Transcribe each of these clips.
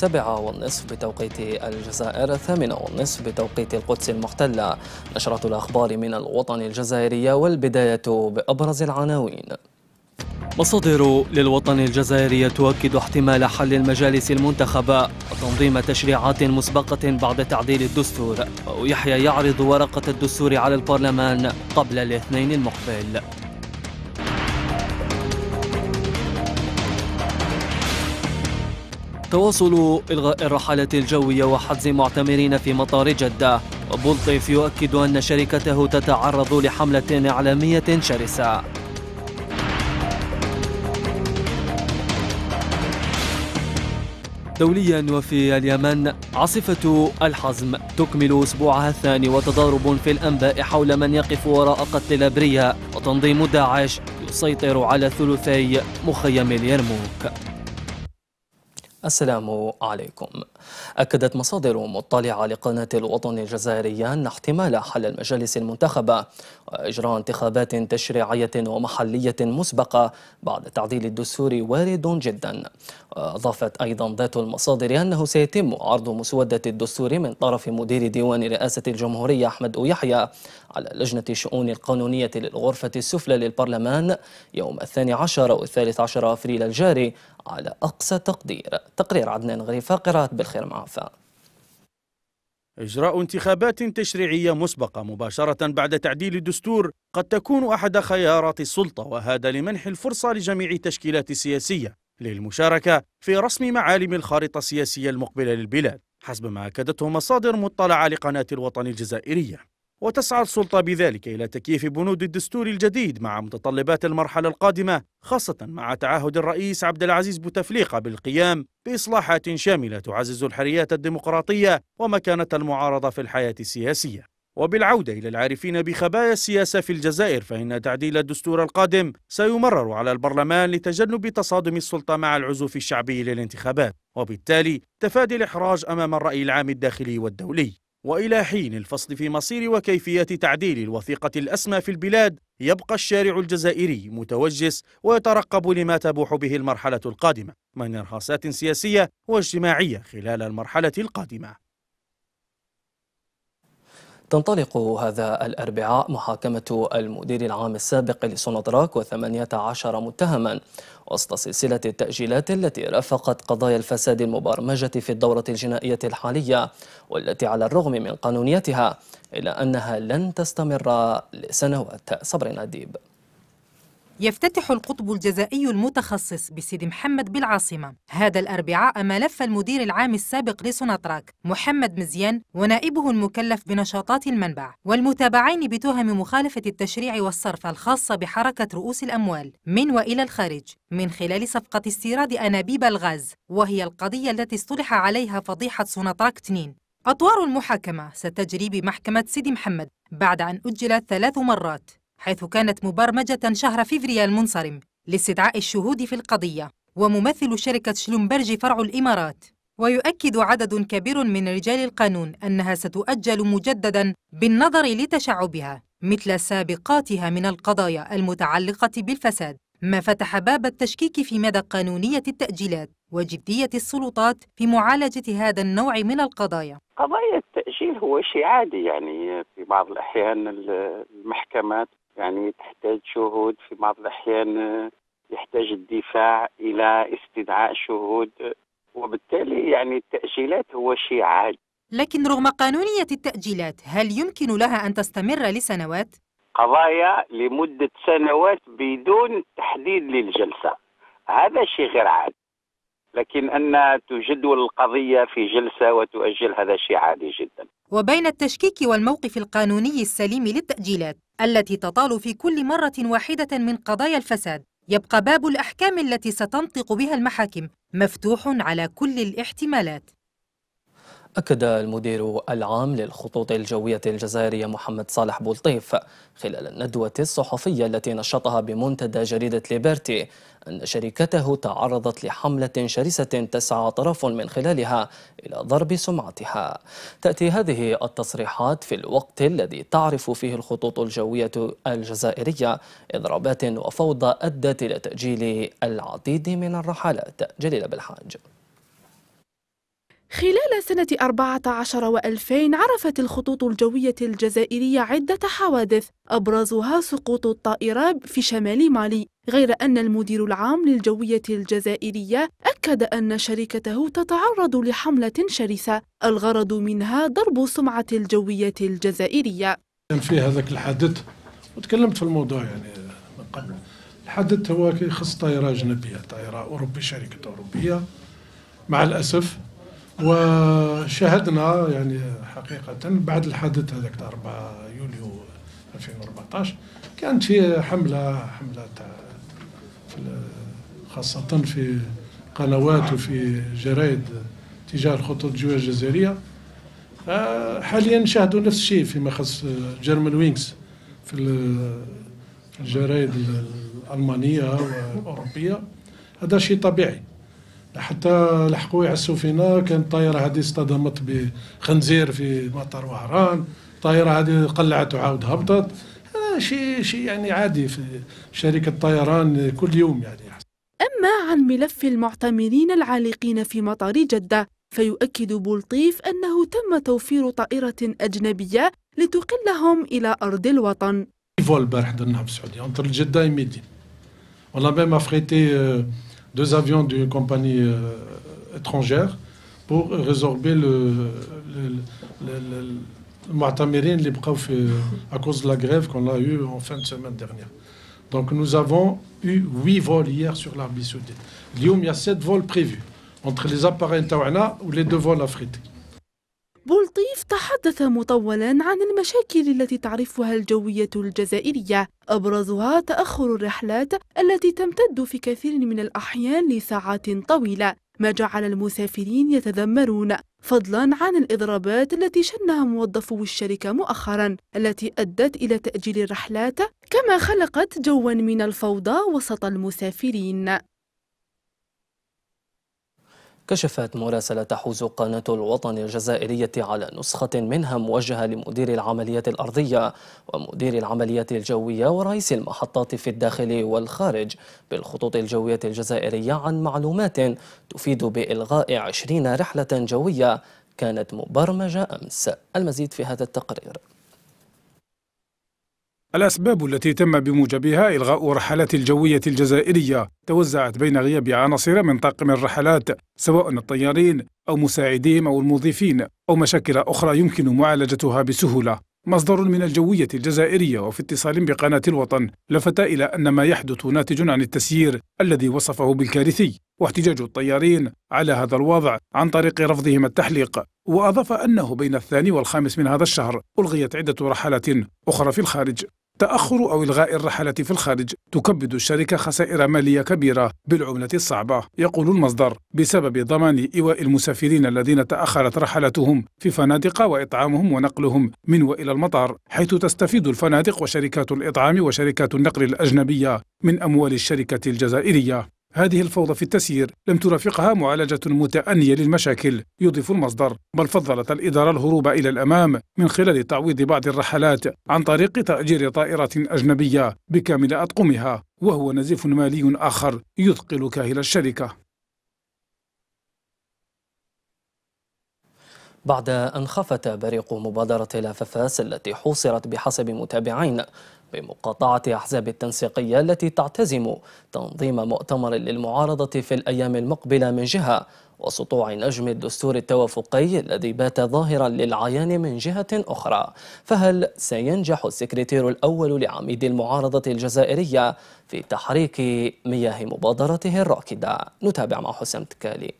السابعة والنصف بتوقيت الجزائر الثامنة والنصف بتوقيت القدس المحتلة نشرة الأخبار من الوطن الجزائرية والبداية بأبرز العناوين مصادر للوطن الجزائري تؤكد احتمال حل المجالس المنتخبة وتنظيم تشريعات مسبقة بعد تعديل الدستور ويحيى يعرض ورقة الدستور على البرلمان قبل الاثنين المقبل تواصل إلغاء الرحلات الجوية وحجز معتمرين في مطار جدة وبلطيف يؤكد أن شركته تتعرض لحملة إعلامية شرسة دوليا وفي اليمن عاصفة الحزم تكمل أسبوعها الثاني وتضارب في الأنباء حول من يقف وراء قتل الأبرياء وتنظيم داعش يسيطر على ثلثي مخيم اليرموك السلام عليكم أكدت مصادر مطلعة لقناة الوطن الجزائرية أن احتمال حل المجالس المنتخبة وإجراء انتخابات تشريعية ومحلية مسبقة بعد تعديل الدستور وارد جدا أضافت أيضا ذات المصادر أنه سيتم عرض مسودة الدستور من طرف مدير ديوان رئاسة الجمهورية أحمد يحيى على لجنة الشؤون القانونية للغرفة السفلى للبرلمان يوم الثاني عشر الثالث عشر أفريل الجاري على أقصى تقدير تقرير عدنان غريفة قراءة بالخير معافى إجراء انتخابات تشريعية مسبقة مباشرة بعد تعديل الدستور قد تكون أحد خيارات السلطة وهذا لمنح الفرصة لجميع التشكيلات السياسية للمشاركة في رسم معالم الخارطة السياسية المقبلة للبلاد حسب ما أكدته مصادر مطلعة لقناة الوطن الجزائرية وتسعى السلطة بذلك إلى تكييف بنود الدستور الجديد مع متطلبات المرحلة القادمة خاصة مع تعهد الرئيس عبد العزيز بوتفليقة بالقيام بإصلاحات شاملة تعزز الحريات الديمقراطية ومكانة المعارضة في الحياة السياسية وبالعودة إلى العارفين بخبايا السياسة في الجزائر فإن تعديل الدستور القادم سيمرر على البرلمان لتجنب تصادم السلطة مع العزوف الشعبي للانتخابات وبالتالي تفادي الإحراج أمام الرأي العام الداخلي والدولي وإلى حين الفصل في مصير وكيفية تعديل الوثيقة الأسمى في البلاد يبقى الشارع الجزائري متوجس ويترقب لما تبوح به المرحلة القادمة من إرهاصات سياسية واجتماعية خلال المرحلة القادمة تنطلق هذا الأربعاء محاكمة المدير العام السابق لسونادراك و18 متهما وسط سلسلة التأجيلات التي رافقت قضايا الفساد المبرمجة في الدورة الجنائية الحالية والتي على الرغم من قانونيتها إلا أنها لن تستمر لسنوات صبر أديب يفتتح القطب الجزائي المتخصص بسيدي محمد بالعاصمة هذا الأربعاء ملف المدير العام السابق لسوناتراك محمد مزيان ونائبه المكلف بنشاطات المنبع والمتابعين بتهم مخالفة التشريع والصرف الخاصة بحركة رؤوس الأموال من وإلى الخارج من خلال صفقة استيراد أنابيب الغاز وهي القضية التي اصطلح عليها فضيحة سوناتراك 2 أطوار المحاكمة ستجري بمحكمة سيدي محمد بعد أن أجلت ثلاث مرات حيث كانت مبرمجة شهر فبراير المنصرم لاستدعاء الشهود في القضية وممثل شركة شلومبرج فرع الإمارات ويؤكد عدد كبير من رجال القانون أنها ستؤجل مجدداً بالنظر لتشعبها مثل سابقاتها من القضايا المتعلقة بالفساد ما فتح باب التشكيك في مدى قانونية التأجيلات وجدية السلطات في معالجة هذا النوع من القضايا قضايا التأجيل هو شيء عادي يعني في بعض الأحيان المحكمات يعني تحتاج شهود في بعض الأحيان آه، يحتاج الدفاع إلى استدعاء شهود وبالتالي يعني التأجيلات هو شيء عادي لكن رغم قانونية التأجيلات هل يمكن لها أن تستمر لسنوات؟ قضايا لمدة سنوات بدون تحديد للجلسة هذا شيء غير عادي لكن أن تجدول القضية في جلسة وتؤجل هذا شيء عادي جدا وبين التشكيك والموقف القانوني السليم للتأجيلات التي تطال في كل مرة واحدة من قضايا الفساد يبقى باب الأحكام التي ستنطق بها المحاكم مفتوح على كل الاحتمالات أكد المدير العام للخطوط الجوية الجزائرية محمد صالح بولطيف خلال الندوة الصحفية التي نشطها بمنتدى جريدة ليبرتي أن شركته تعرضت لحملة شرسة تسعى أطراف من خلالها إلى ضرب سمعتها تأتي هذه التصريحات في الوقت الذي تعرف فيه الخطوط الجوية الجزائرية إضرابات وفوضى أدت إلى تأجيل العديد من الرحلات جليل بالحاج خلال سنة 14 و2000 عرفت الخطوط الجوية الجزائرية عدة حوادث أبرزها سقوط الطائرة في شمال مالي غير أن المدير العام للجوية الجزائرية أكد أن شركته تتعرض لحملة شرسة الغرض منها ضرب سمعة الجوية الجزائرية كان في هذاك الحادث وتكلمت في الموضوع يعني من قبل الحادث هو يخص طائرة أجنبية طائرة أوروبية شركة أوروبية مع الأسف وشاهدنا يعني حقيقة بعد الحادث هذاك 4 يوليو 2014 كانت في حملة حملة تاع خاصة في قنوات وفي جرايد تجاه الخطوط الجوية الجزائرية آه، حاليا نشاهدوا نفس الشيء فيما يخص جيرمان وينكس في الجرايد الألمانية والأوروبية هذا شيء طبيعي حتى لحقوا يعسوا فينا كان الطائرة هذه اصطدمت بخنزير في مطار وهران الطائرة هذه قلعت وعاود هبطت شيء آه، شيء يعني عادي في شركة طيران كل يوم يعني أما عن ملف المعتمرين العالقين في مطار جدة فيؤكد بولطيف أنه تم توفير طائرة أجنبية لتقلهم إلى أرض الوطن فول البارح درناها في السعودية انطر جدة إيميدي والله ما فريتي آه، deux avions d'une compagnie euh, étrangère pour résorber le, Mu'tamirin les à cause de la grève qu'on a eue en fin de semaine dernière. Donc nous avons eu huit vols hier sur l'Arabie Saoudite. il y a sept vols prévus entre les appareils Tawana ou les deux vols africains. بولطيف تحدث مطولا عن المشاكل التي تعرفها الجوية الجزائرية أبرزها تأخر الرحلات التي تمتد في كثير من الأحيان لساعات طويلة ما جعل المسافرين يتذمرون فضلا عن الإضرابات التي شنها موظفو الشركة مؤخرا التي أدت إلى تأجيل الرحلات كما خلقت جوا من الفوضى وسط المسافرين كشفت مراسلة تحوز قناة الوطن الجزائرية على نسخة منها موجهة لمدير العمليات الأرضية ومدير العمليات الجوية ورئيس المحطات في الداخل والخارج بالخطوط الجوية الجزائرية عن معلومات تفيد بإلغاء 20 رحلة جوية كانت مبرمجة أمس المزيد في هذا التقرير الأسباب التي تم بموجبها إلغاء رحلات الجوية الجزائرية توزعت بين غياب عناصر من طاقم الرحلات سواء الطيارين أو مساعديهم أو المضيفين أو مشاكل أخرى يمكن معالجتها بسهولة مصدر من الجوية الجزائرية وفي اتصال بقناة الوطن لفت إلى أن ما يحدث ناتج عن التسيير الذي وصفه بالكارثي واحتجاج الطيارين على هذا الوضع عن طريق رفضهم التحليق وأضاف أنه بين الثاني والخامس من هذا الشهر ألغيت عدة رحلات أخرى في الخارج تأخر أو إلغاء الرحلة في الخارج تكبد الشركة خسائر مالية كبيرة بالعملة الصعبة يقول المصدر بسبب ضمان إيواء المسافرين الذين تأخرت رحلتهم في فنادق وإطعامهم ونقلهم من وإلى المطار حيث تستفيد الفنادق وشركات الإطعام وشركات النقل الأجنبية من أموال الشركة الجزائرية هذه الفوضى في التسيير لم ترافقها معالجة متأنية للمشاكل يضيف المصدر بل فضلت الإدارة الهروب إلى الأمام من خلال تعويض بعض الرحلات عن طريق تأجير طائرات أجنبية بكامل أطقمها وهو نزيف مالي آخر يثقل كاهل الشركة بعد أن خفت بريق مبادرة لافافاس التي حوصرت بحسب متابعين بمقاطعة أحزاب التنسيقية التي تعتزم تنظيم مؤتمر للمعارضة في الأيام المقبلة من جهة وسطوع نجم الدستور التوافقي الذي بات ظاهرا للعيان من جهة أخرى فهل سينجح السكرتير الأول لعميد المعارضة الجزائرية في تحريك مياه مبادرته الراكدة نتابع مع حسام تكالي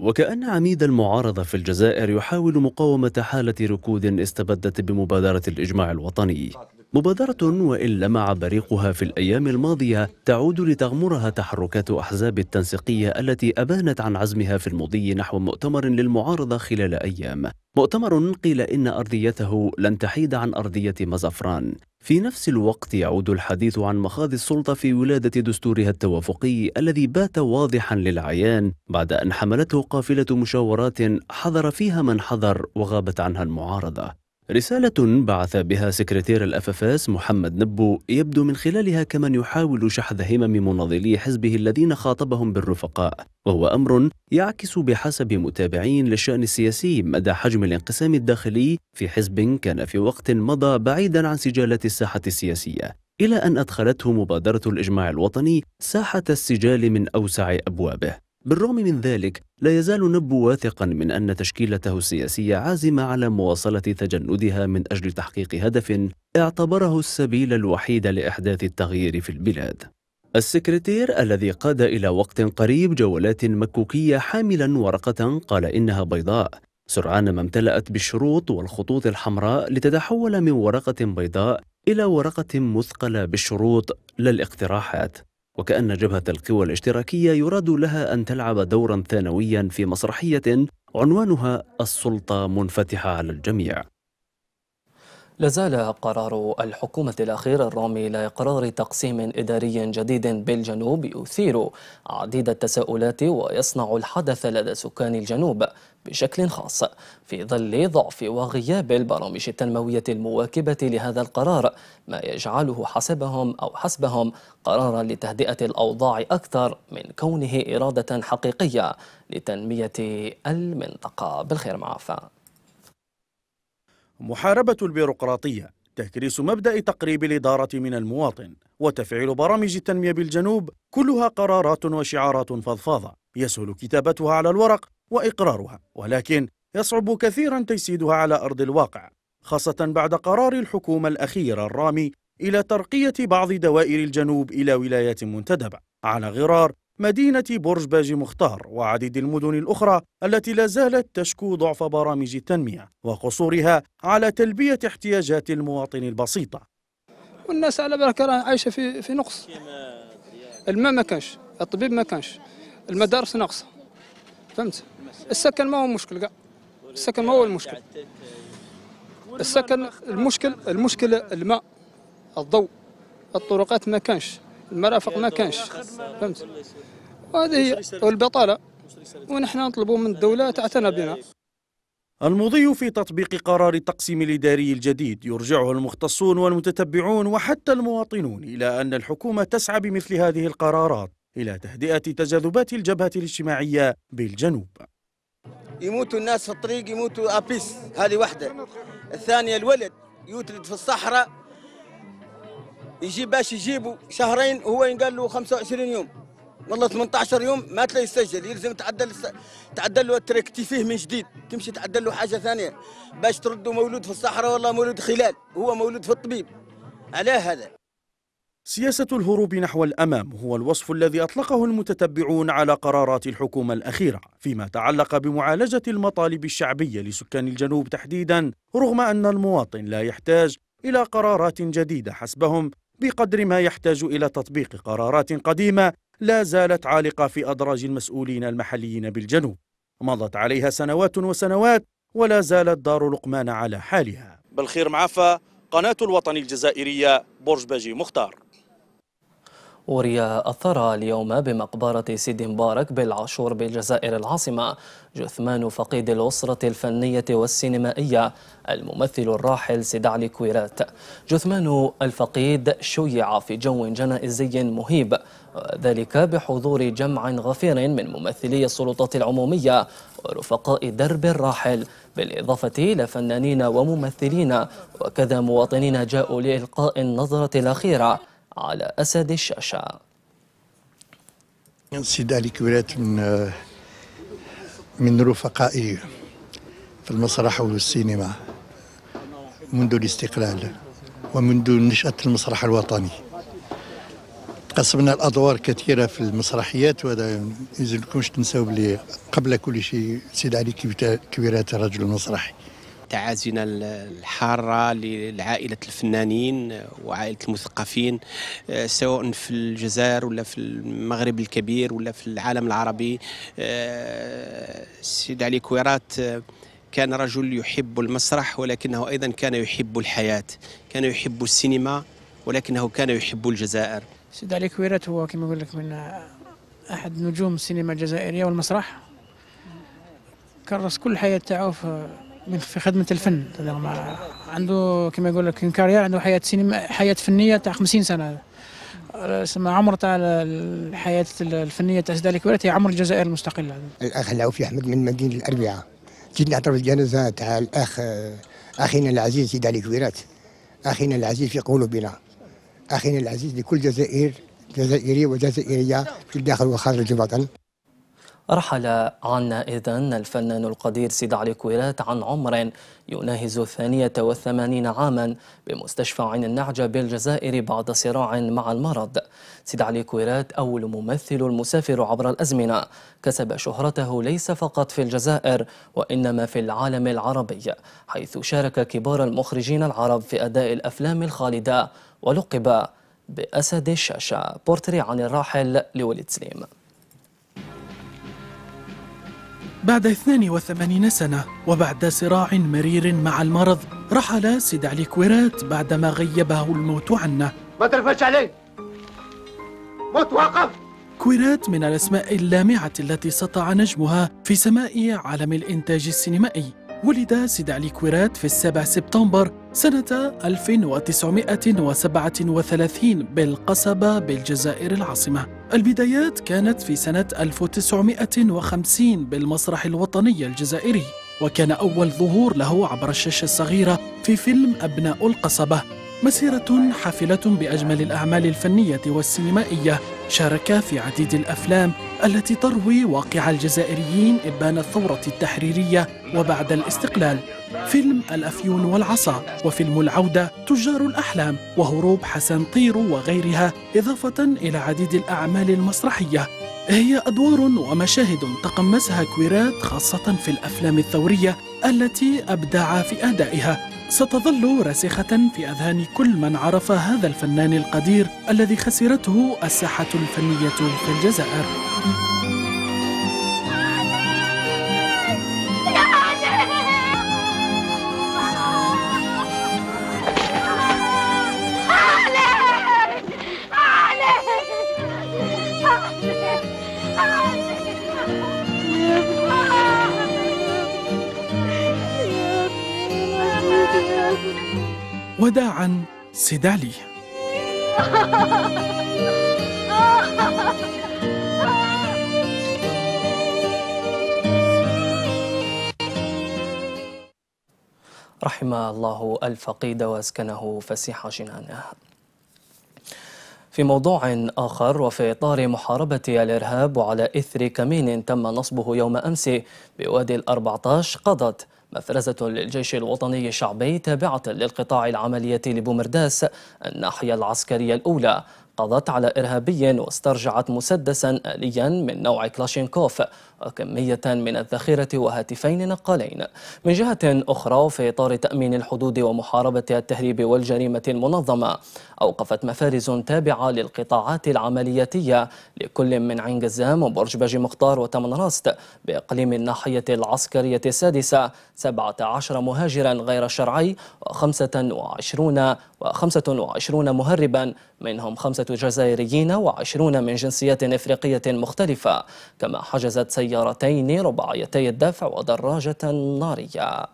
وكأن عميد المعارضة في الجزائر يحاول مقاومة حالة ركود استبدت بمبادرة الإجماع الوطني مبادرة وإن لمع بريقها في الأيام الماضية تعود لتغمرها تحركات أحزاب التنسيقية التي أبانت عن عزمها في المضي نحو مؤتمر للمعارضة خلال أيام مؤتمر قيل إن أرضيته لن تحيد عن أرضية مزفران في نفس الوقت يعود الحديث عن مخاض السلطة في ولادة دستورها التوافقي الذي بات واضحا للعيان بعد أن حملته قافلة مشاورات حضر فيها من حضر وغابت عنها المعارضة رسالة بعث بها سكرتير الأففاس محمد نبو يبدو من خلالها كمن يحاول شحذ همم مناضلي حزبه الذين خاطبهم بالرفقاء وهو أمر يعكس بحسب متابعين للشأن السياسي مدى حجم الانقسام الداخلي في حزب كان في وقت مضى بعيدا عن سجالات الساحة السياسية إلى أن أدخلته مبادرة الإجماع الوطني ساحة السجال من أوسع أبوابه بالرغم من ذلك لا يزال نب واثقا من أن تشكيلته السياسية عازمة على مواصلة تجندها من أجل تحقيق هدف اعتبره السبيل الوحيد لإحداث التغيير في البلاد السكرتير الذي قاد إلى وقت قريب جولات مكوكية حاملا ورقة قال إنها بيضاء سرعان ما امتلأت بالشروط والخطوط الحمراء لتتحول من ورقة بيضاء إلى ورقة مثقلة بالشروط لا الاقتراحات وكأن جبهة القوى الاشتراكية يراد لها أن تلعب دورا ثانويا في مسرحية عنوانها السلطة منفتحة على الجميع لازال قرار الحكومة الأخير الرامي لإقرار تقسيم إداري جديد بالجنوب يثير عديد التساؤلات ويصنع الحدث لدى سكان الجنوب بشكل خاص في ظل ضعف وغياب البرامج التنموية المواكبة لهذا القرار ما يجعله حسبهم أو حسبهم قرارا لتهدئة الأوضاع أكثر من كونه إرادة حقيقية لتنمية المنطقة بالخير معافى محاربة البيروقراطية تكريس مبدأ تقريب الإدارة من المواطن وتفعيل برامج التنمية بالجنوب كلها قرارات وشعارات فضفاضة يسهل كتابتها على الورق وإقرارها ولكن يصعب كثيرا تجسيدها على أرض الواقع خاصة بعد قرار الحكومة الأخير الرامي إلى ترقية بعض دوائر الجنوب إلى ولايات منتدبة على غرار مدينة برج باجي مختار وعديد المدن الأخرى التي لا زالت تشكو ضعف برامج التنمية وقصورها على تلبية احتياجات المواطن البسيطة والناس على بركة عايشة في, في نقص الماء ما كانش الطبيب ما كانش المدارس ناقصة فهمت السكن ما هو مشكل كاع السكن ما هو المشكل السكن المشكل المشكل الماء الضوء الطرقات ما كانش المرافق ما كانش فهمت وهذه هي البطاله ونحن نطلبوا من الدوله تعتنى بنا المضي في تطبيق قرار التقسيم الإداري الجديد يرجعه المختصون والمتتبعون وحتى المواطنون إلى أن الحكومة تسعى بمثل هذه القرارات إلى تهدئة تجاذبات الجبهة الاجتماعية بالجنوب يموتوا الناس في الطريق يموتوا ابيس هذه واحده الثانيه الولد يولد في الصحراء يجيب باش يجيبوا شهرين هو ينقال له 25 يوم والله 18 يوم ما تلا يسجل يلزم تعدل تعدل له تركتي فيه من جديد تمشي تعدل له حاجه ثانيه باش ترده مولود في الصحراء والله مولود خلال هو مولود في الطبيب عليه هذا سياسة الهروب نحو الأمام هو الوصف الذي أطلقه المتتبعون على قرارات الحكومة الأخيرة فيما تعلق بمعالجة المطالب الشعبية لسكان الجنوب تحديدا رغم أن المواطن لا يحتاج إلى قرارات جديدة حسبهم بقدر ما يحتاج إلى تطبيق قرارات قديمة لا زالت عالقة في أدراج المسؤولين المحليين بالجنوب مضت عليها سنوات وسنوات ولا زالت دار لقمان على حالها بالخير معفى قناة الوطن الجزائرية برج باجي مختار وري الثرى اليوم بمقبرة سيدي مبارك بالعاشور بالجزائر العاصمة جثمان فقيد الأسرة الفنية والسينمائية الممثل الراحل سيد علي كويرات جثمان الفقيد شيع في جو جنائزي مهيب ذلك بحضور جمع غفير من ممثلي السلطات العمومية ورفقاء درب الراحل بالإضافة إلى فنانين وممثلين وكذا مواطنين جاءوا لإلقاء النظرة الأخيرة على أسد الشاشة سيد علي كبرات من من رفقائي في المسرح والسينما منذ الاستقلال ومنذ نشأة المسرح الوطني قسمنا الادوار كثيره في المسرحيات وهذا يلزمكمش تنساو بلي قبل كل شيء سيد علي كبيرات رجل مسرحي تعازينا الحارة لعائلة الفنانين وعائلة المثقفين آه، سواء في الجزائر ولا في المغرب الكبير ولا في العالم العربي آه، سيد علي كويرات آه، كان رجل يحب المسرح ولكنه أيضا كان يحب الحياة كان يحب السينما ولكنه كان يحب الجزائر سيد علي كويرات هو كما أقول لك من أحد نجوم السينما الجزائرية والمسرح كرس كل حياته تاعو في في خدمه الفن عنده كما يقول لك كارير عنده حياه سينما حياه فنيه تاع 50 سنه سما عمر تاع الحياه الفنيه تاع ذلك هي عمر الجزائر المستقله الاخ العوفي احمد من مدينه الاربعاء جيت نعترف الجنازه تاع الاخ اخينا العزيز سيد علي كويرات اخينا العزيز في قلوبنا اخينا العزيز لكل جزائر جزائري وجزائريه في الداخل وخارج الوطن رحل عنا إذن الفنان القدير سيد علي كويرات عن عمر يناهز الثانية والثمانين عاما بمستشفى عين النعجة بالجزائر بعد صراع مع المرض سيد علي كويرات أول ممثل المسافر عبر الأزمنة كسب شهرته ليس فقط في الجزائر وإنما في العالم العربي حيث شارك كبار المخرجين العرب في أداء الأفلام الخالدة ولقب بأسد الشاشة بورتري عن الراحل لوليد سليم بعد 82 سنة وبعد صراع مرير مع المرض رحل سيد علي كويرات بعدما غيبه الموت عنه ما ترفعش عليه موت واقف كويرات من الأسماء اللامعة التي سطع نجمها في سماء عالم الإنتاج السينمائي ولد سيد علي كويرات في السابع سبتمبر سنة 1937 بالقصبة بالجزائر العاصمة البدايات كانت في سنة 1950 بالمسرح الوطني الجزائري وكان أول ظهور له عبر الشاشة الصغيرة في فيلم أبناء القصبة مسيرة حافلة بأجمل الأعمال الفنية والسينمائية شارك في عديد الأفلام التي تروي واقع الجزائريين إبان الثورة التحريرية وبعد الاستقلال فيلم الأفيون والعصا وفيلم العودة تجار الأحلام وهروب حسن طير وغيرها إضافة إلى عديد الأعمال المسرحية هي أدوار ومشاهد تقمصها كويرات خاصة في الأفلام الثورية التي أبدع في أدائها ستظل راسخة في أذهان كل من عرف هذا الفنان القدير الذي خسرته الساحة الفنية في الجزائر وداعا سدالي رحم الله الفقيد واسكنه فسيح جنانه في موضوع آخر وفي إطار محاربة الإرهاب وعلى إثر كمين تم نصبه يوم أمس بوادي الأربعتاش قضت مفرزة للجيش الوطني الشعبي تابعة للقطاع العملياتي لبومرداس الناحية العسكرية الأولى قضت على إرهابي واسترجعت مسدسا آليا من نوع كلاشينكوف وكمية من الذخيرة وهاتفين نقالين من جهة أخرى في إطار تأمين الحدود ومحاربة التهريب والجريمة المنظمة أوقفت مفارز تابعة للقطاعات العملياتية لكل من عين جزام وبرج باجي مختار وتمنراست بإقليم الناحية العسكرية السادسة 17 مهاجرا غير شرعي و25 و25 مهربا منهم خمسة جزائريين و20 من جنسيات إفريقية مختلفة كما حجزت سيارة سيارتين رباعيتي الدفع ودراجة نارية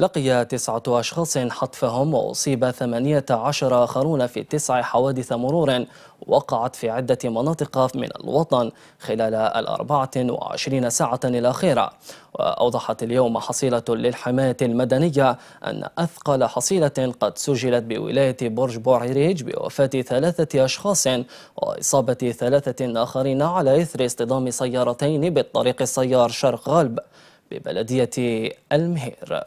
لقي تسعة أشخاص حتفهم وأصيب ثمانية عشر آخرون في تسع حوادث مرور وقعت في عدة مناطق من الوطن خلال الأربعة وعشرين ساعة الأخيرة وأوضحت اليوم حصيلة للحماية المدنية أن أثقل حصيلة قد سجلت بولاية برج بوعريج بوفاة ثلاثة أشخاص وإصابة ثلاثة آخرين على إثر اصطدام سيارتين بالطريق السيار شرق غالب ببلدية المهير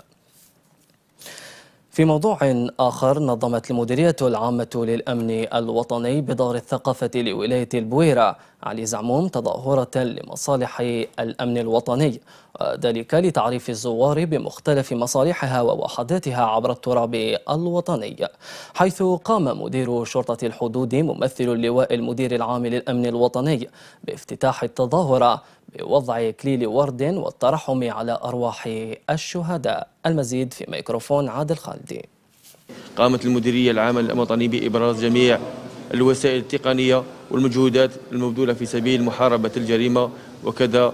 في موضوع آخر نظمت المديرية العامة للأمن الوطني بدار الثقافة لولاية البويرة على زعموم تظاهرة لمصالح الأمن الوطني وذلك لتعريف الزوار بمختلف مصالحها ووحداتها عبر التراب الوطني حيث قام مدير شرطة الحدود ممثل اللواء المدير العام للأمن الوطني بافتتاح التظاهرة بوضع كليل ورد والترحم على أرواح الشهداء المزيد في ميكروفون عادل خالدي قامت المديرية العامة للأمن الوطني بإبراز جميع الوسائل التقنية والمجهودات المبذولة في سبيل محاربة الجريمة وكذا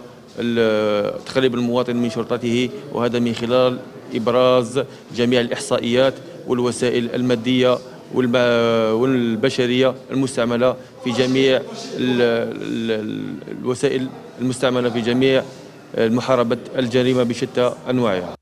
تخريب المواطن من شرطته وهذا من خلال إبراز جميع الإحصائيات والوسائل المادية والبشرية المستعملة في جميع الوسائل المستعملة في جميع محاربة الجريمة بشتى أنواعها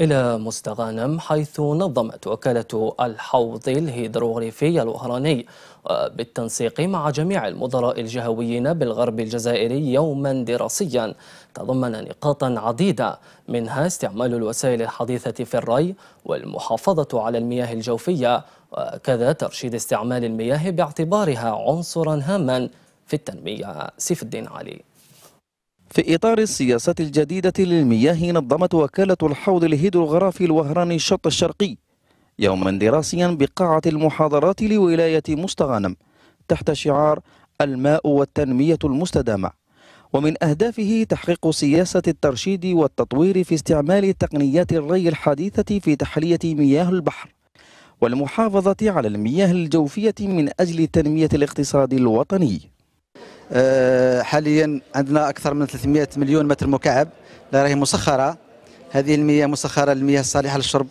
إلى مستغانم حيث نظمت وكالة الحوض الهيدروغريفي الوهراني بالتنسيق مع جميع المدراء الجهويين بالغرب الجزائري يوما دراسيا تضمن نقاطا عديدة منها استعمال الوسائل الحديثة في الري والمحافظة على المياه الجوفية وكذا ترشيد استعمال المياه باعتبارها عنصرا هاما في التنمية سيف الدين علي في إطار السياسة الجديدة للمياه نظمت وكالة الحوض الهيدروغرافي الوهراني الشط الشرقي يوما دراسيا بقاعة المحاضرات لولاية مستغانم تحت شعار الماء والتنمية المستدامة ومن أهدافه تحقيق سياسة الترشيد والتطوير في استعمال تقنيات الري الحديثة في تحلية مياه البحر والمحافظة على المياه الجوفية من أجل تنمية الاقتصاد الوطني آه، حاليا عندنا اكثر من 300 مليون متر مكعب اللي راهي مسخره هذه المياه مسخره المياه الصالحه للشرب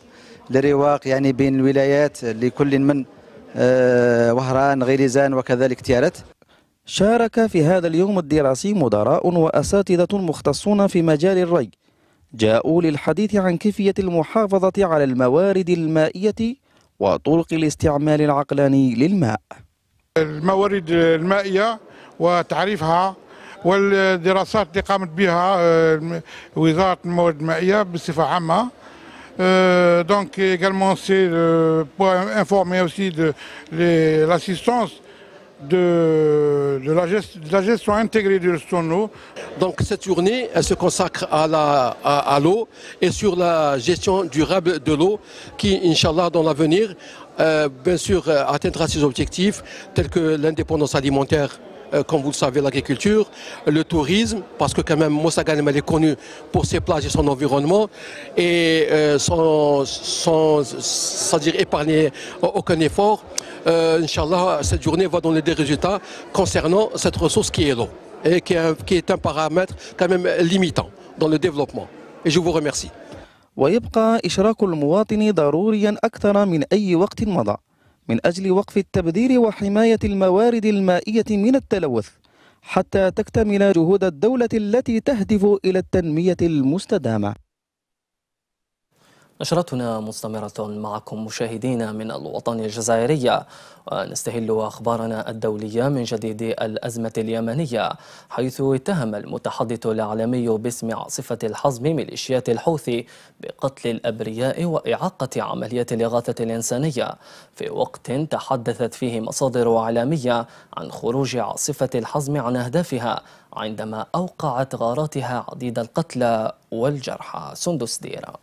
لرواق يعني بين الولايات لكل من آه، وهران غليزان وكذلك تيارت شارك في هذا اليوم الدراسي مدراء وأساتذة مختصون في مجال الري جاءوا للحديث عن كيفية المحافظة على الموارد المائية وطرق الاستعمال العقلاني للماء الموارد المائية donc également c'est pour informer aussi de l'assistance de, de, la gestion intégrée de son eau. Donc cette journée, elle se consacre à l'eau à, et sur la gestion durable de l'eau qui, Inch'Allah, dans l'avenir, euh, bien sûr, euh, atteindra ses objectifs tels que l'indépendance alimentaire euh, comme vous le savez, l'agriculture, le tourisme, parce que quand même Moussa est connu pour ses plages et son environnement, et euh, sans, dire épargner aucun effort, euh, Inch'Allah, cette journée va donner des résultats concernant cette ressource qui est l'eau et qui est, un, paramètre quand même limitant dans le développement. Et je vous remercie. من أجل وقف التبذير وحماية الموارد المائية من التلوث حتى تكتمل جهود الدولة التي تهدف إلى التنمية المستدامة نشرتنا مستمرة معكم مشاهدينا من الوطن الجزائرية ونستهل أخبارنا الدولية من جديد الأزمة اليمنية حيث اتهم المتحدث الإعلامي باسم عاصفة الحزم ميليشيات الحوثي بقتل الأبرياء وإعاقة عمليات الإغاثة الإنسانية في وقت تحدثت فيه مصادر إعلامية عن خروج عاصفة الحزم عن أهدافها عندما أوقعت غاراتها عديد القتلى والجرحى سندس ديرا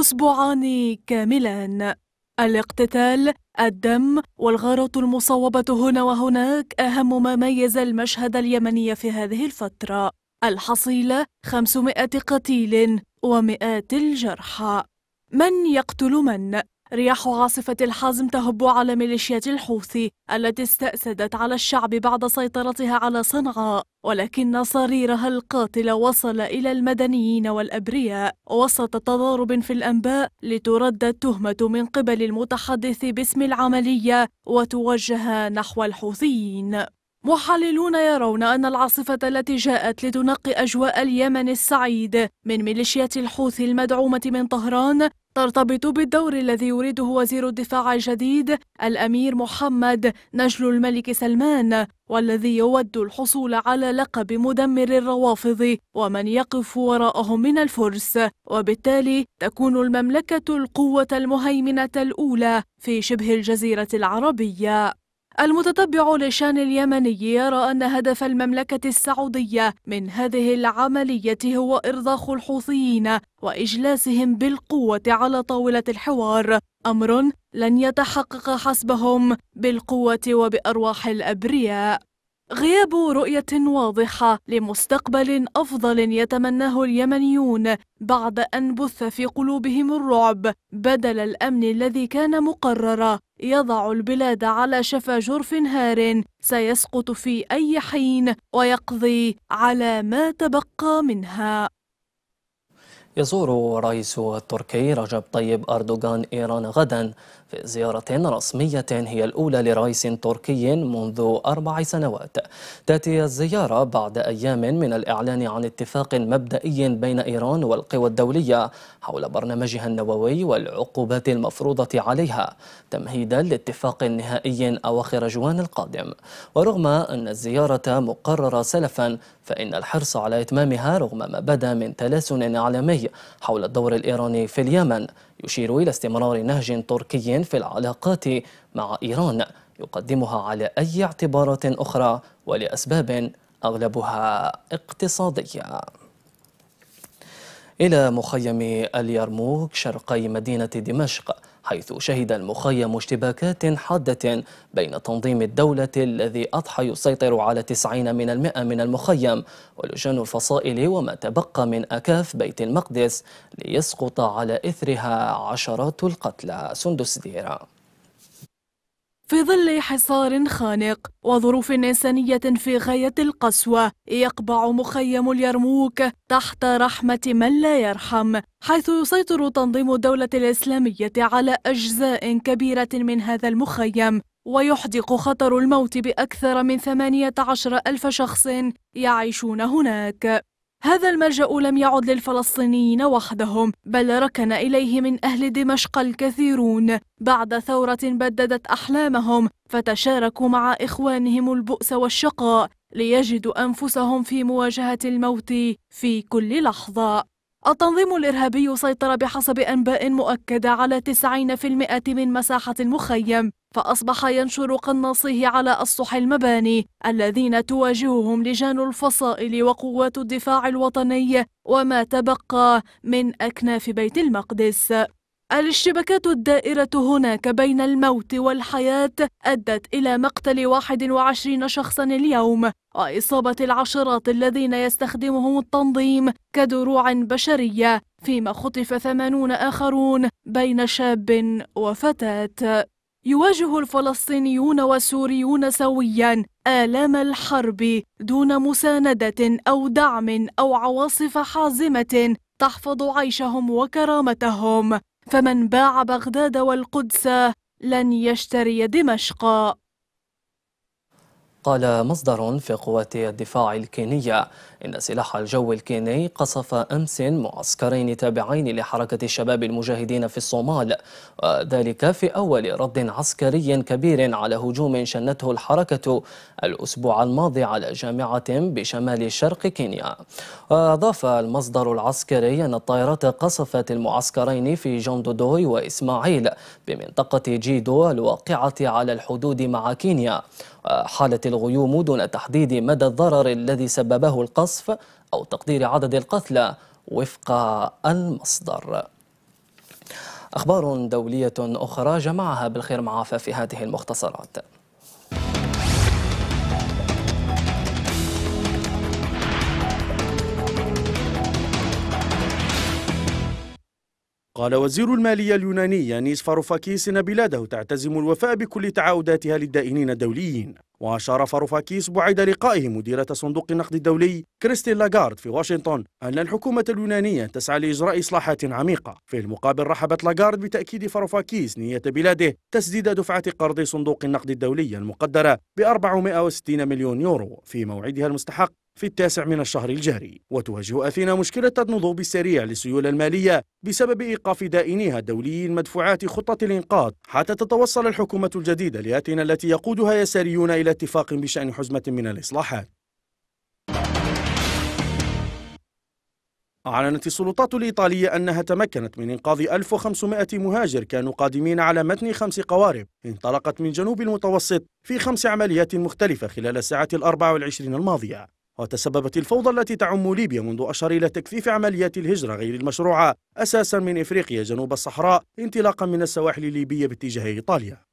أسبوعان كاملان الاقتتال الدم والغارات المصوبة هنا وهناك أهم ما ميز المشهد اليمني في هذه الفترة الحصيلة 500 قتيل ومئات الجرحى من يقتل من رياح عاصفة الحازم تهب على ميليشيات الحوثي التي استأسدت على الشعب بعد سيطرتها على صنعاء ولكن صريرها القاتل وصل إلى المدنيين والأبرياء وسط تضارب في الأنباء لترد التهمة من قبل المتحدث باسم العملية وتوجه نحو الحوثيين محللون يرون أن العاصفة التي جاءت لتنقي أجواء اليمن السعيد من ميليشيات الحوثي المدعومة من طهران ترتبط بالدور الذي يريده وزير الدفاع الجديد الأمير محمد نجل الملك سلمان والذي يود الحصول على لقب مدمر الروافض ومن يقف وراءهم من الفرس وبالتالي تكون المملكة القوة المهيمنة الأولى في شبه الجزيرة العربية المتتبع لشان اليمني يرى أن هدف المملكة السعودية من هذه العملية هو إرضاخ الحوثيين وإجلاسهم بالقوة على طاولة الحوار أمر لن يتحقق حسبهم بالقوة وبأرواح الأبرياء غياب رؤية واضحة لمستقبل أفضل يتمناه اليمنيون بعد أن بث في قلوبهم الرعب بدل الأمن الذي كان مقررا يضع البلاد على شفا جرف هار سيسقط في أي حين ويقضي على ما تبقى منها يزور رئيس التركي رجب طيب أردوغان إيران غدا في زيارة رسمية هي الأولى لرئيس تركي منذ أربع سنوات تأتي الزيارة بعد أيام من الإعلان عن اتفاق مبدئي بين إيران والقوى الدولية حول برنامجها النووي والعقوبات المفروضة عليها تمهيدا لاتفاق نهائي أواخر جوان القادم ورغم أن الزيارة مقررة سلفا فإن الحرص على إتمامها رغم ما بدا من تلاسن إعلامي حول الدور الإيراني في اليمن يشير إلى استمرار نهج تركي في العلاقات مع إيران يقدمها على أي اعتبارات أخرى ولأسباب أغلبها اقتصادية إلى مخيم اليرموك شرقي مدينة دمشق حيث شهد المخيم اشتباكات حادة بين تنظيم الدولة الذي أضحى يسيطر على 90 من المئة من المخيم ولجان الفصائل وما تبقى من أكاف بيت المقدس ليسقط على إثرها عشرات القتلى سندس ديرا في ظل حصار خانق وظروف إنسانية في غاية القسوة يقبع مخيم اليرموك تحت رحمة من لا يرحم حيث يسيطر تنظيم الدولة الإسلامية على أجزاء كبيرة من هذا المخيم ويحدق خطر الموت بأكثر من 18 ألف شخص يعيشون هناك هذا الملجأ لم يعد للفلسطينيين وحدهم بل ركن إليه من أهل دمشق الكثيرون بعد ثورة بددت أحلامهم فتشاركوا مع إخوانهم البؤس والشقاء ليجدوا أنفسهم في مواجهة الموت في كل لحظة التنظيم الإرهابي سيطر بحسب أنباء مؤكدة على 90% من مساحة المخيم فأصبح ينشر قناصيه على أسطح المباني الذين تواجههم لجان الفصائل وقوات الدفاع الوطني وما تبقى من أكناف بيت المقدس الاشتباكات الدائرة هناك بين الموت والحياة أدت إلى مقتل 21 شخصا اليوم وإصابة العشرات الذين يستخدمهم التنظيم كدروع بشرية فيما خطف 80 آخرون بين شاب وفتاة يواجه الفلسطينيون والسوريون سويا آلام الحرب دون مساندة أو دعم أو عواصف حازمة تحفظ عيشهم وكرامتهم فمن باع بغداد والقدس لن يشتري دمشق قال مصدر في قوات الدفاع الكينية إن سلاح الجو الكيني قصف أمس معسكرين تابعين لحركة الشباب المجاهدين في الصومال وذلك في أول رد عسكري كبير على هجوم شنته الحركة الأسبوع الماضي على جامعة بشمال شرق كينيا وأضاف المصدر العسكري أن الطائرات قصفت المعسكرين في جوندودوي وإسماعيل بمنطقة جيدو الواقعة على الحدود مع كينيا حالة الغيوم دون تحديد مدى الضرر الذي سببه القصف القصف أو تقدير عدد القتلى وفق المصدر أخبار دولية أخرى جمعها بالخير معافى في هذه المختصرات قال وزير المالية اليوناني يانيس فاروفاكيس إن بلاده تعتزم الوفاء بكل تعاوداتها للدائنين الدوليين وأشار فاروفاكيس بعد لقائه مديرة صندوق النقد الدولي كريستين لاغارد في واشنطن أن الحكومة اليونانية تسعى لإجراء إصلاحات عميقة في المقابل رحبت لاغارد بتأكيد فاروفاكيس نية بلاده تسديد دفعة قرض صندوق النقد الدولي المقدرة ب 460 مليون يورو في موعدها المستحق في التاسع من الشهر الجاري وتواجه أثينا مشكلة النضوب السريع للسيولة المالية بسبب إيقاف دائنيها الدولي مدفوعات خطة الإنقاذ حتى تتوصل الحكومة الجديدة لأثينا التي يقودها يساريون إلى اتفاق بشأن حزمة من الإصلاحات أعلنت السلطات الإيطالية أنها تمكنت من إنقاذ 1500 مهاجر كانوا قادمين على متن خمس قوارب انطلقت من جنوب المتوسط في خمس عمليات مختلفة خلال الساعة الأربع والعشرين الماضية وتسببت الفوضى التي تعم ليبيا منذ أشهر إلى تكثيف عمليات الهجرة غير المشروعة أساسا من إفريقيا جنوب الصحراء انطلاقا من السواحل الليبية باتجاه إيطاليا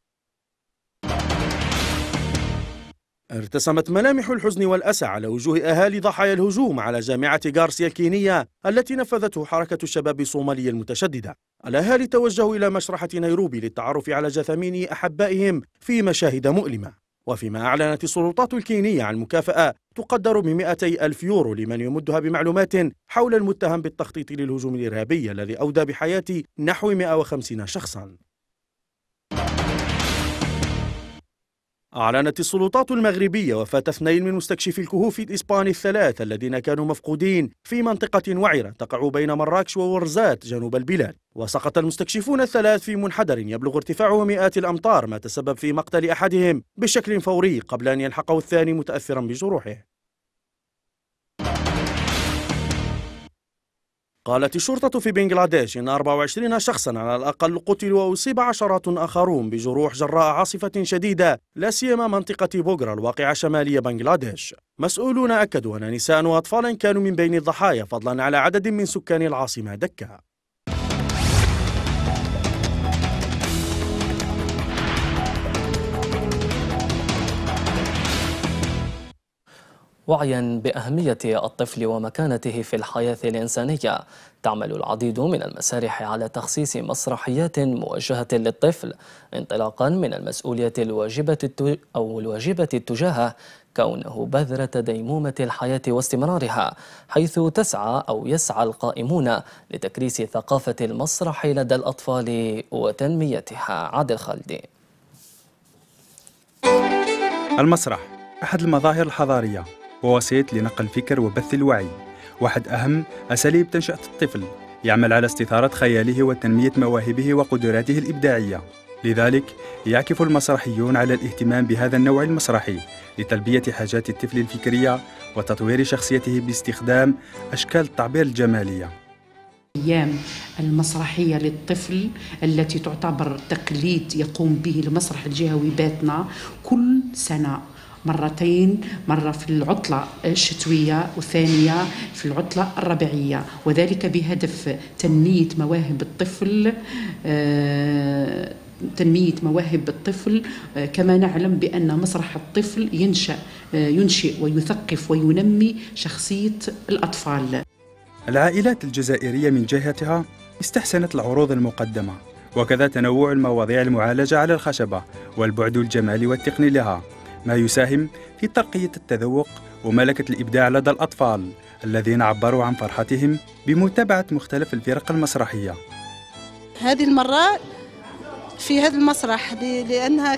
ارتسمت ملامح الحزن والأسى على وجوه أهالي ضحايا الهجوم على جامعة غارسيا الكينية التي نفذته حركة الشباب الصومالية المتشددة الأهالي توجهوا إلى مشرحة نيروبي للتعرف على جثامين أحبائهم في مشاهد مؤلمة وفيما أعلنت السلطات الكينية عن مكافأة تقدر ب 200 ألف يورو لمن يمدها بمعلومات حول المتهم بالتخطيط للهجوم الإرهابي الذي أودى بحياة نحو 150 شخصاً أعلنت السلطات المغربية وفاة اثنين من مستكشفي الكهوف الإسباني الثلاث الذين كانوا مفقودين في منطقة وعرة تقع بين مراكش وورزات جنوب البلاد وسقط المستكشفون الثلاث في منحدر يبلغ ارتفاعه مئات الأمطار ما تسبب في مقتل أحدهم بشكل فوري قبل أن يلحقه الثاني متأثرا بجروحه قالت الشرطة في بنغلاديش إن 24 شخصا على الأقل قتلوا وأصيب عشرات آخرون بجروح جراء عاصفة شديدة لا سيما منطقة بوغرا الواقعة شمالية بنغلاديش مسؤولون أكدوا أن نساء وأطفالا كانوا من بين الضحايا فضلا على عدد من سكان العاصمة دكة وعيا بأهمية الطفل ومكانته في الحياة الإنسانية تعمل العديد من المسارح على تخصيص مسرحيات موجهة للطفل انطلاقا من المسؤولية الواجبة أو الواجبة تجاهه كونه بذرة ديمومة الحياة واستمرارها حيث تسعى أو يسعى القائمون لتكريس ثقافة المسرح لدى الأطفال وتنميتها عادل خالدي المسرح أحد المظاهر الحضارية ووسيط لنقل الفكر وبث الوعي واحد أهم أساليب تنشأة الطفل يعمل على استثارة خياله وتنمية مواهبه وقدراته الإبداعية لذلك يعكف المسرحيون على الاهتمام بهذا النوع المسرحي لتلبية حاجات الطفل الفكرية وتطوير شخصيته باستخدام أشكال التعبير الجمالية أيام المسرحيه للطفل التي تعتبر تقليد يقوم به المسرح الجهوي باتنا كل سنه مرتين مرة في العطلة الشتوية وثانية في العطلة الربيعية وذلك بهدف تنمية مواهب الطفل آه، تنمية مواهب الطفل آه، كما نعلم بأن مسرح الطفل ينشأ آه، ينشئ ويثقف وينمي شخصية الأطفال العائلات الجزائرية من جهتها استحسنت العروض المقدمة وكذا تنوع المواضيع المعالجة على الخشبة والبعد الجمالي والتقني لها ما يساهم في ترقية التذوق وملكة الإبداع لدى الأطفال الذين عبروا عن فرحتهم بمتابعة مختلف الفرق المسرحية هذه المرة في هذا المسرح لأنها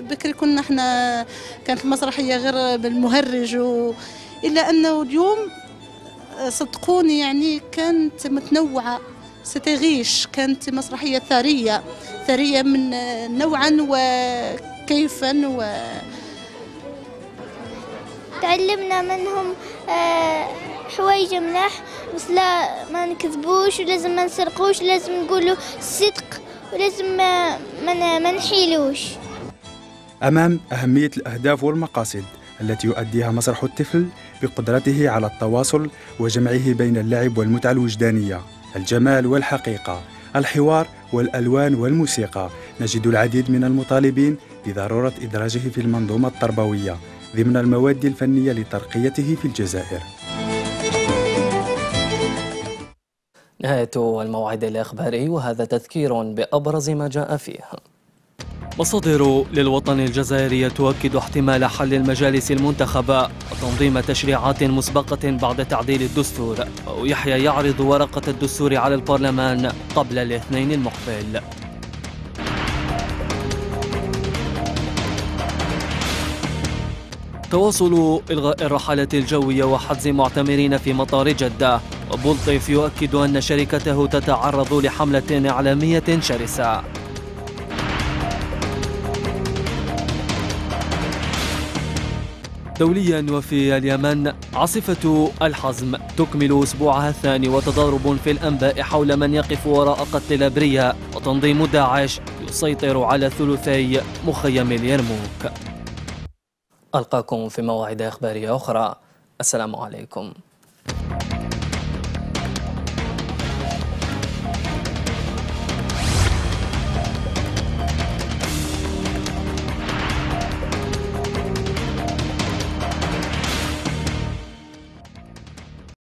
بكري كنا احنا كانت المسرحية غير بالمهرج و... إلا أنه اليوم آه، صدقوني يعني كانت متنوعة ستغيش كانت مسرحية ثرية ثرية من آه، نوعا وكيفا و تعلمنا منهم آه، حوايج ملاح بس لا ما نكذبوش ولازم ما نسرقوش لازم نقولوا الصدق ولازم ما ما, ما نحيلوش أمام أهمية الأهداف والمقاصد التي يؤديها مسرح الطفل بقدرته على التواصل وجمعه بين اللعب والمتعة الوجدانية الجمال والحقيقة الحوار والألوان والموسيقى نجد العديد من المطالبين بضرورة إدراجه في المنظومة التربوية ضمن المواد الفنية لترقيته في الجزائر نهاية الموعد الإخباري وهذا تذكير بأبرز ما جاء فيه مصادر للوطن الجزائري تؤكد احتمال حل المجالس المنتخبة وتنظيم تشريعات مسبقة بعد تعديل الدستور ويحيى يعرض ورقة الدستور على البرلمان قبل الاثنين المقبل تواصل إلغاء الرحلات الجوية وحجز معتمرين في مطار جدة وبلطيف يؤكد أن شركته تتعرض لحملة إعلامية شرسة دوليا وفي اليمن عاصفة الحزم تكمل أسبوعها الثاني وتضارب في الأنباء حول من يقف وراء قتل الأبرياء وتنظيم داعش يسيطر على ثلثي مخيم اليرموك ألقاكم في مواعيد إخبارية أخرى السلام عليكم